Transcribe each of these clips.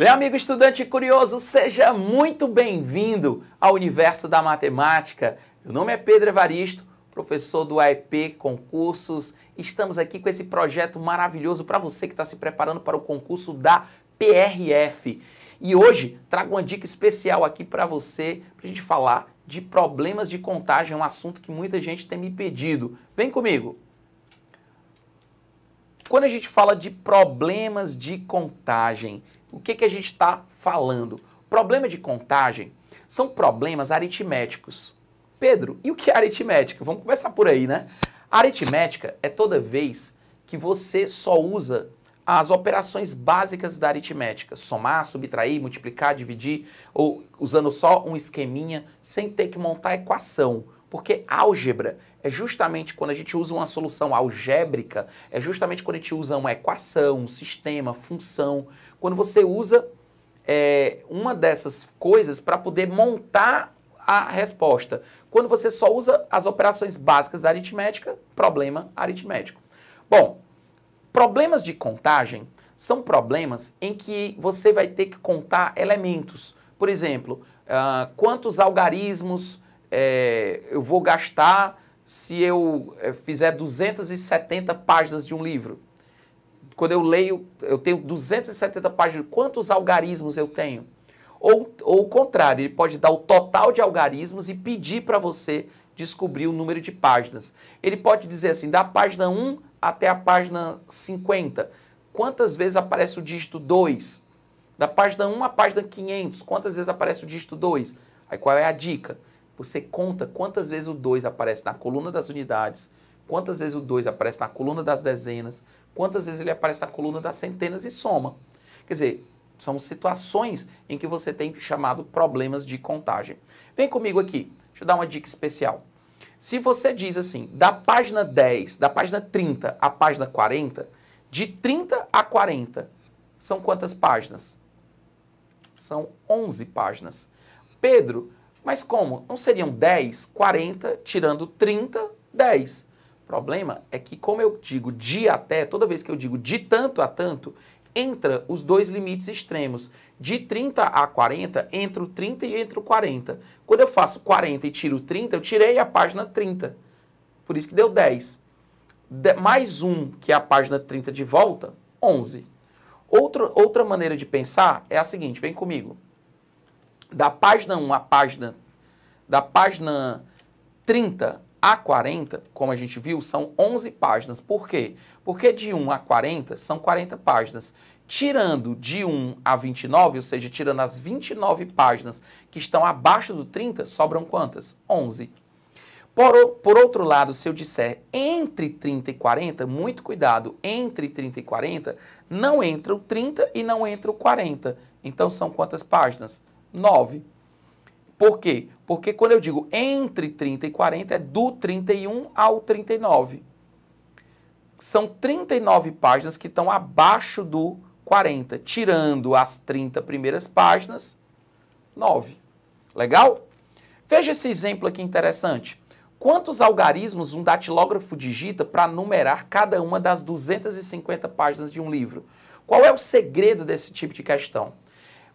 Meu amigo estudante curioso, seja muito bem-vindo ao universo da matemática. Meu nome é Pedro Evaristo, professor do AEP Concursos. Estamos aqui com esse projeto maravilhoso para você que está se preparando para o concurso da PRF. E hoje trago uma dica especial aqui para você, para a gente falar de problemas de contagem, um assunto que muita gente tem me pedido. Vem comigo! Quando a gente fala de problemas de contagem, o que, que a gente está falando? Problema de contagem são problemas aritméticos. Pedro, e o que é aritmética? Vamos começar por aí, né? A aritmética é toda vez que você só usa as operações básicas da aritmética, somar, subtrair, multiplicar, dividir, ou usando só um esqueminha sem ter que montar equação. Porque álgebra é justamente quando a gente usa uma solução algébrica, é justamente quando a gente usa uma equação, um sistema, função, quando você usa é, uma dessas coisas para poder montar a resposta. Quando você só usa as operações básicas da aritmética, problema aritmético. Bom, problemas de contagem são problemas em que você vai ter que contar elementos. Por exemplo, uh, quantos algarismos é, eu vou gastar se eu é, fizer 270 páginas de um livro. Quando eu leio, eu tenho 270 páginas, quantos algarismos eu tenho? Ou, ou o contrário, ele pode dar o total de algarismos e pedir para você descobrir o número de páginas. Ele pode dizer assim, da página 1 até a página 50, quantas vezes aparece o dígito 2? Da página 1 à página 500, quantas vezes aparece o dígito 2? Aí qual é a dica? Você conta quantas vezes o 2 aparece na coluna das unidades, quantas vezes o 2 aparece na coluna das dezenas, quantas vezes ele aparece na coluna das centenas e soma. Quer dizer, são situações em que você tem chamado problemas de contagem. Vem comigo aqui, deixa eu dar uma dica especial. Se você diz assim, da página 10, da página 30 à página 40, de 30 a 40, são quantas páginas? São 11 páginas. Pedro, mas como? Não seriam 10, 40, tirando 30, 10. O problema é que, como eu digo de até, toda vez que eu digo de tanto a tanto, entra os dois limites extremos. De 30 a 40, entre o 30 e entre o 40. Quando eu faço 40 e tiro 30, eu tirei a página 30. Por isso que deu 10. De, mais um, que é a página 30 de volta, 11. Outra, outra maneira de pensar é a seguinte, vem comigo da página 1 à página, da página 30 a 40, como a gente viu, são 11 páginas. Por quê? Porque de 1 a 40 são 40 páginas. Tirando de 1 a 29, ou seja, tirando as 29 páginas que estão abaixo do 30, sobram quantas? 11. Por, por outro lado, se eu disser entre 30 e 40, muito cuidado, entre 30 e 40, não entra o 30 e não entra o 40. Então são quantas páginas? 9. Por quê? Porque quando eu digo entre 30 e 40, é do 31 ao 39. São 39 páginas que estão abaixo do 40, tirando as 30 primeiras páginas, 9. Legal? Veja esse exemplo aqui interessante. Quantos algarismos um datilógrafo digita para numerar cada uma das 250 páginas de um livro? Qual é o segredo desse tipo de questão?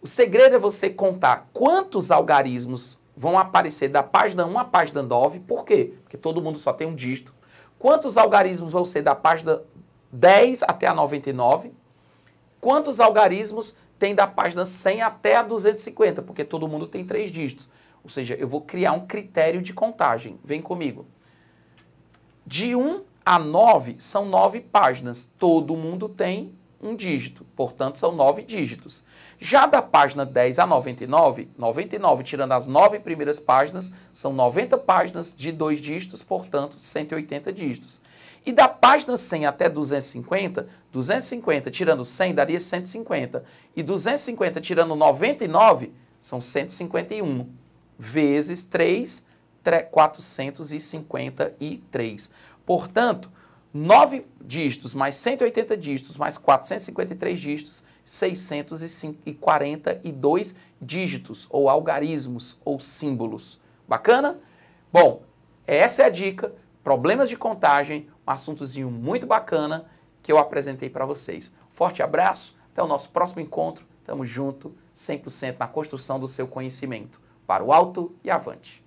O segredo é você contar quantos algarismos vão aparecer da página 1 à página 9. Por quê? Porque todo mundo só tem um dígito. Quantos algarismos vão ser da página 10 até a 99? Quantos algarismos tem da página 100 até a 250? Porque todo mundo tem três dígitos. Ou seja, eu vou criar um critério de contagem. Vem comigo. De 1 a 9 são nove páginas. Todo mundo tem um dígito, portanto são nove dígitos. Já da página 10 a 99, 99 tirando as nove primeiras páginas, são 90 páginas de dois dígitos, portanto 180 dígitos. E da página 100 até 250, 250 tirando 100 daria 150. E 250 tirando 99 são 151 vezes 3, 453. Portanto, 9 dígitos mais 180 dígitos mais 453 dígitos, 642 dígitos ou algarismos ou símbolos. Bacana? Bom, essa é a dica, problemas de contagem, um assuntozinho muito bacana que eu apresentei para vocês. Forte abraço, até o nosso próximo encontro. Tamo junto, 100% na construção do seu conhecimento. Para o alto e avante.